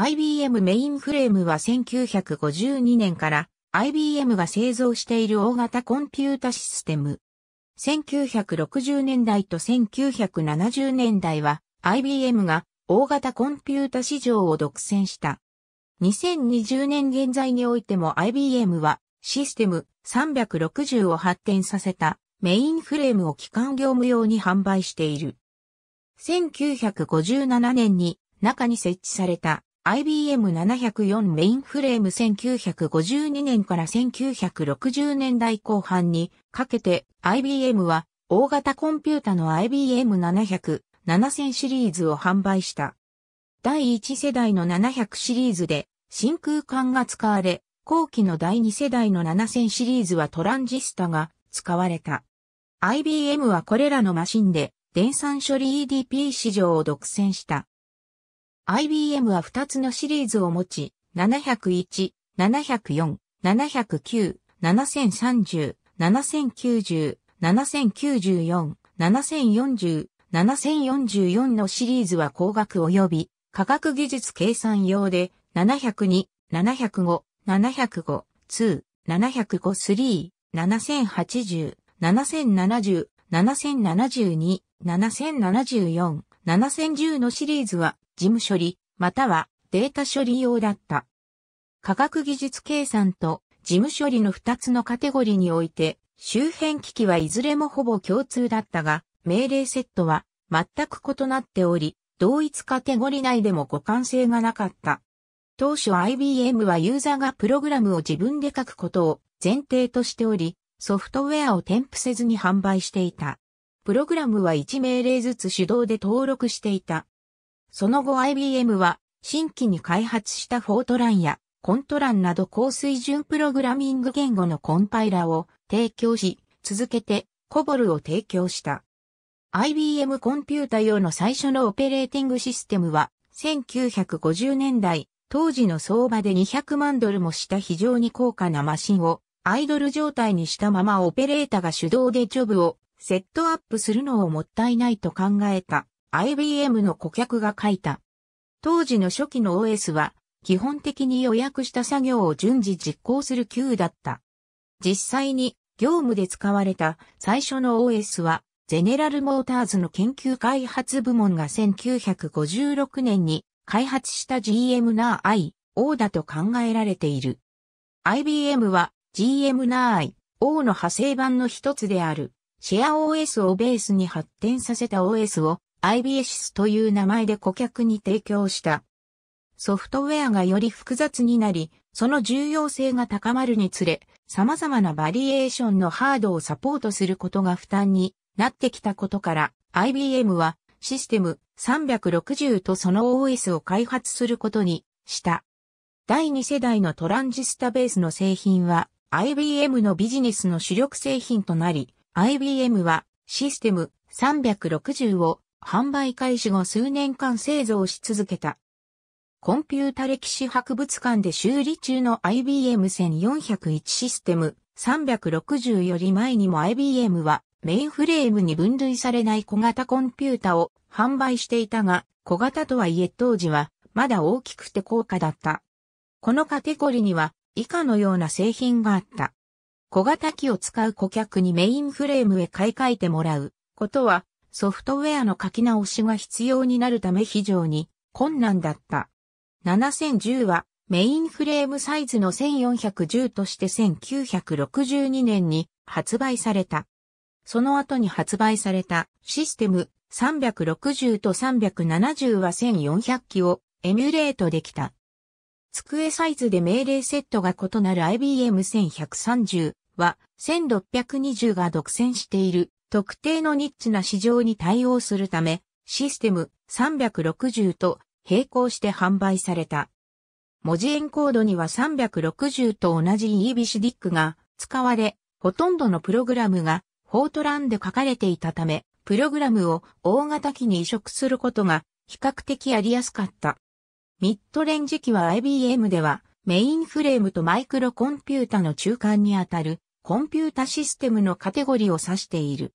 IBM メインフレームは1952年から IBM が製造している大型コンピュータシステム。1960年代と1970年代は IBM が大型コンピュータ市場を独占した。2020年現在においても IBM はシステム360を発展させたメインフレームを機関業務用に販売している。1957年に中に設置された IBM704 メインフレーム1952年から1960年代後半にかけて IBM は大型コンピュータの IBM700、7000シリーズを販売した。第1世代の700シリーズで真空管が使われ、後期の第2世代の7000シリーズはトランジスタが使われた。IBM はこれらのマシンで電算処理 EDP 市場を独占した。IBM は2つのシリーズを持ち、701、704、709、7030、7090、7094、7040、7044のシリーズは工学及び科学技術計算用で702、705、705、2、705、3、7080、7070、7072、7074、7010のシリーズは事務処理、またはデータ処理用だった。科学技術計算と事務処理の2つのカテゴリーにおいて、周辺機器はいずれもほぼ共通だったが、命令セットは全く異なっており、同一カテゴリ内でも互換性がなかった。当初 IBM はユーザーがプログラムを自分で書くことを前提としており、ソフトウェアを添付せずに販売していた。プログラムは1命令ずつ手動で登録していた。その後 IBM は新規に開発したフォートランやコントランなど高水準プログラミング言語のコンパイラを提供し、続けてコボルを提供した。IBM コンピュータ用の最初のオペレーティングシステムは1950年代、当時の相場で200万ドルもした非常に高価なマシンをアイドル状態にしたままオペレータが手動でジョブをセットアップするのをもったいないと考えた IBM の顧客が書いた。当時の初期の OS は、基本的に予約した作業を順次実行する Q だった。実際に業務で使われた最初の OS は、ゼネラルモーターズの研究開発部門が1956年に開発した GM な IO だと考えられている。IBM は GM な IO の派生版の一つであるシェア OS をベースに発展させた OS を IBS という名前で顧客に提供した。ソフトウェアがより複雑になり、その重要性が高まるにつれ、様々なバリエーションのハードをサポートすることが負担になってきたことから、IBM はシステム360とその OS を開発することにした。第2世代のトランジスタベースの製品は IBM のビジネスの主力製品となり、IBM はシステム360を販売開始後数年間製造し続けた。コンピュータ歴史博物館で修理中の IBM1401 システム360より前にも IBM はメインフレームに分類されない小型コンピュータを販売していたが、小型とはいえ当時はまだ大きくて高価だった。このカテゴリには以下のような製品があった。小型機を使う顧客にメインフレームへ買い替えてもらうことはソフトウェアの書き直しが必要になるため非常に困難だった。7010はメインフレームサイズの1410として1962年に発売された。その後に発売されたシステム360と370は1400機をエミュレートできた。机サイズで命令セットが異なる IBM 1130は1620が独占している特定のニッチな市場に対応するため、システム360と並行して販売された。文字エンコードには360と同じ EBCDIC が使われ、ほとんどのプログラムがフォートランで書かれていたため、プログラムを大型機に移植することが比較的ありやすかった。ミッドレンジ機は IBM ではメインフレームとマイクロコンピュータの中間にあたるコンピュータシステムのカテゴリーを指している。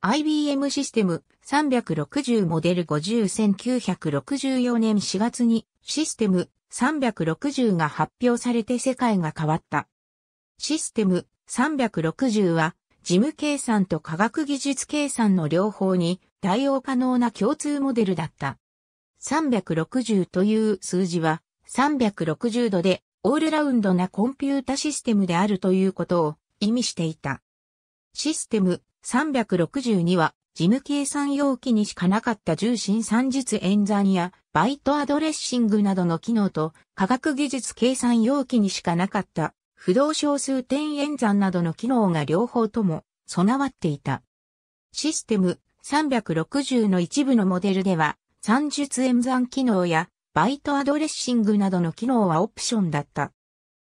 IBM システム360モデル501964年4月にシステム360が発表されて世界が変わった。システム360は事務計算と科学技術計算の両方に対応可能な共通モデルだった。360という数字は360度でオールラウンドなコンピュータシステムであるということを意味していた。システム362は、事務計算容器にしかなかった重心算術演算やバイトアドレッシングなどの機能と科学技術計算容器にしかなかった不動小数点演算などの機能が両方とも備わっていた。システム360の一部のモデルでは算術演算機能やバイトアドレッシングなどの機能はオプションだった。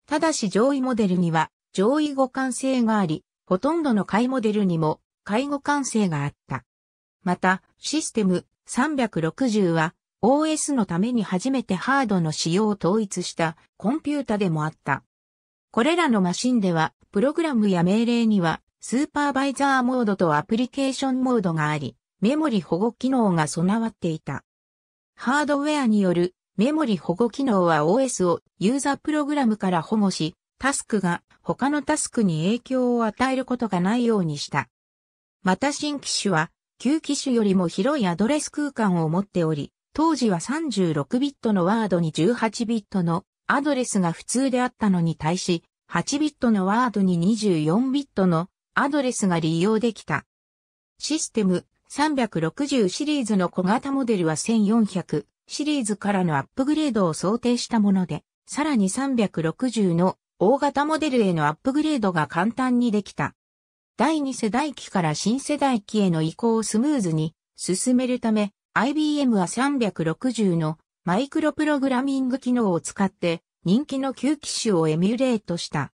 ただし上位モデルには上位互換性があり、ほとんどの下位モデルにも介護管制があった。また、システム360は OS のために初めてハードの仕様を統一したコンピュータでもあった。これらのマシンでは、プログラムや命令には、スーパーバイザーモードとアプリケーションモードがあり、メモリ保護機能が備わっていた。ハードウェアによるメモリ保護機能は OS をユーザープログラムから保護し、タスクが他のタスクに影響を与えることがないようにした。また新機種は、旧機種よりも広いアドレス空間を持っており、当時は36ビットのワードに18ビットのアドレスが普通であったのに対し、8ビットのワードに24ビットのアドレスが利用できた。システム360シリーズの小型モデルは1400シリーズからのアップグレードを想定したもので、さらに360の大型モデルへのアップグレードが簡単にできた。第2世代機から新世代機への移行をスムーズに進めるため、IBM は360のマイクロプログラミング機能を使って人気の旧機種をエミュレートした。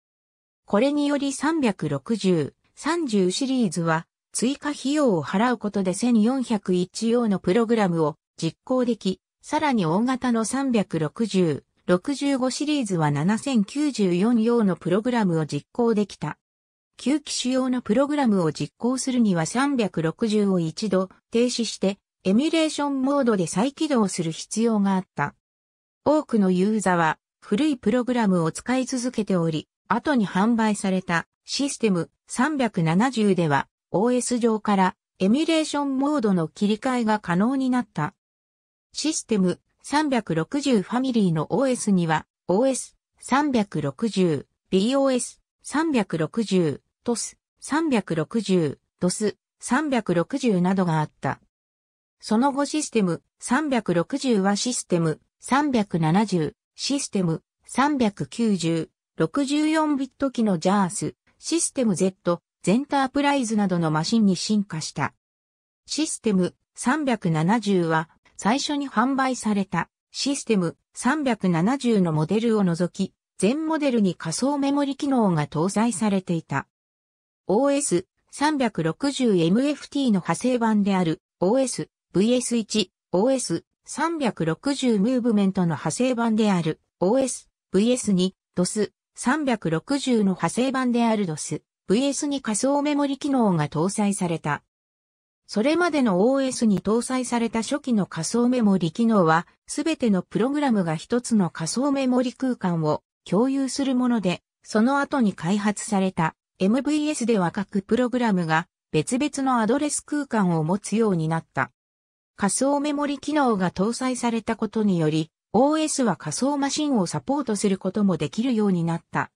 これにより360、30シリーズは追加費用を払うことで1401用のプログラムを実行でき、さらに大型の360、65シリーズは7094用のプログラムを実行できた。旧機主用のプログラムを実行するには360を一度停止してエミュレーションモードで再起動する必要があった。多くのユーザーは古いプログラムを使い続けており、後に販売されたシステム370では OS 上からエミュレーションモードの切り替えが可能になった。システム360ファミリーの OS には OS360、BOS360、トス、360、ドス、360などがあった。その後システム、360はシステム、370、システム、390、64ビット機のジャース、システム Z、ゼンタープライズなどのマシンに進化した。システム370は最初に販売されたシステム370のモデルを除き、全モデルに仮想メモリ機能が搭載されていた。OS360MFT の派生版である OS-VS1、OS360 ムーブメントの派生版である OS-VS2、DOS360 の派生版である DOS、VS 2仮想メモリ機能が搭載された。それまでの OS に搭載された初期の仮想メモリ機能は、すべてのプログラムが一つの仮想メモリ空間を共有するもので、その後に開発された MVS では各プログラムが別々のアドレス空間を持つようになった。仮想メモリ機能が搭載されたことにより、OS は仮想マシンをサポートすることもできるようになった。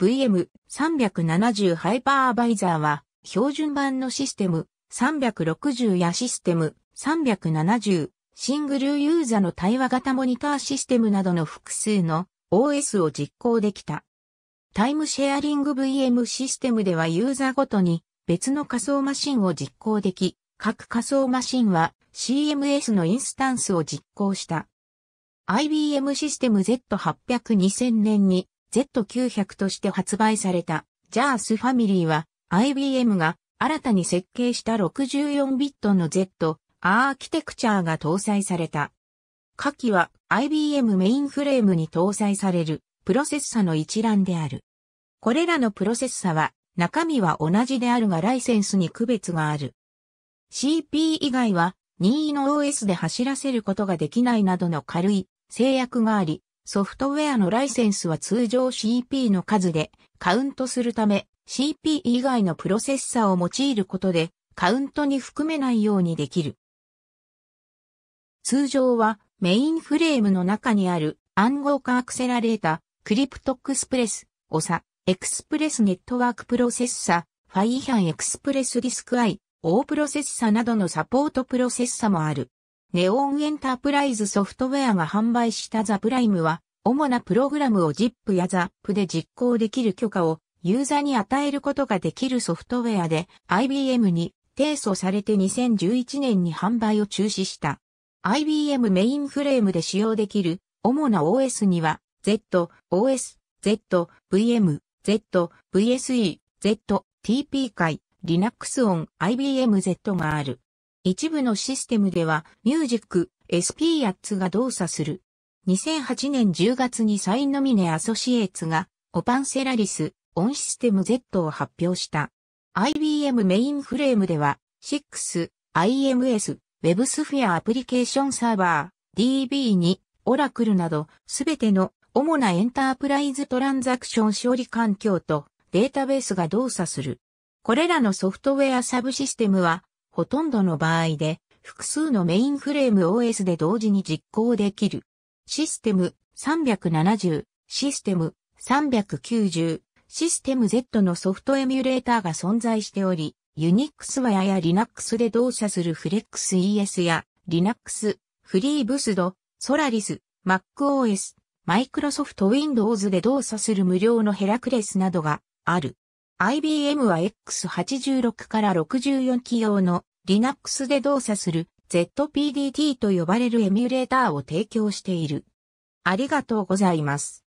VM370 ハイパーバイザーは、標準版のシステム360やシステム370、シングルユーザの対話型モニターシステムなどの複数の OS を実行できた。タイムシェアリング VM システムではユーザーごとに別の仮想マシンを実行でき、各仮想マシンは CMS のインスタンスを実行した。IBM システム Z8002000 年に Z900 として発売された JARS ファミリーは IBM が新たに設計した64ビットの Z アーキテクチャが搭載された。下記は IBM メインフレームに搭載されるプロセッサの一覧である。これらのプロセッサは、中身は同じであるがライセンスに区別がある。CP 以外は、任意の OS で走らせることができないなどの軽い制約があり、ソフトウェアのライセンスは通常 CP の数でカウントするため、CP 以外のプロセッサを用いることで、カウントに含めないようにできる。通常はメインフレームの中にある暗号化アクセラレータクリプトックスプレス、オサ、エクスプレスネットワークプロセッサ、ファイハンエクスプレスディスクアイ、オープロセッサなどのサポートプロセッサもある。ネオンエンタープライズソフトウェアが販売したザプライムは、主なプログラムを ZIP や ZAP で実行できる許可をユーザーに与えることができるソフトウェアで IBM に提訴されて2011年に販売を中止した。IBM メインフレームで使用できる主な OS には Z、OS、Z、VM、Z、VSE、Z、TP 界、Linux on IBM Z がある。一部のシステムでは、ミュージック、SP やッツが動作する。2008年10月にサインノミネアソシエーツが、オパンセラリス、オンシステム Z を発表した。IBM メインフレームでは、6、IMS、WebSphere アプリケーションサーバー、DB に、オラクルなど、すべての主なエンタープライズトランザクション処理環境とデータベースが動作する。これらのソフトウェアサブシステムは、ほとんどの場合で、複数のメインフレーム OS で同時に実行できる。システム370、システム390、システム Z のソフトエミュレーターが存在しており、Unix はやや Linux で動作する FlexES や Linux、f r e e b s t Solaris、MacOS、マイクロソフト Windows で動作する無料のヘラクレスなどがある。IBM は X86 から64機用の Linux で動作する ZPDT と呼ばれるエミュレーターを提供している。ありがとうございます。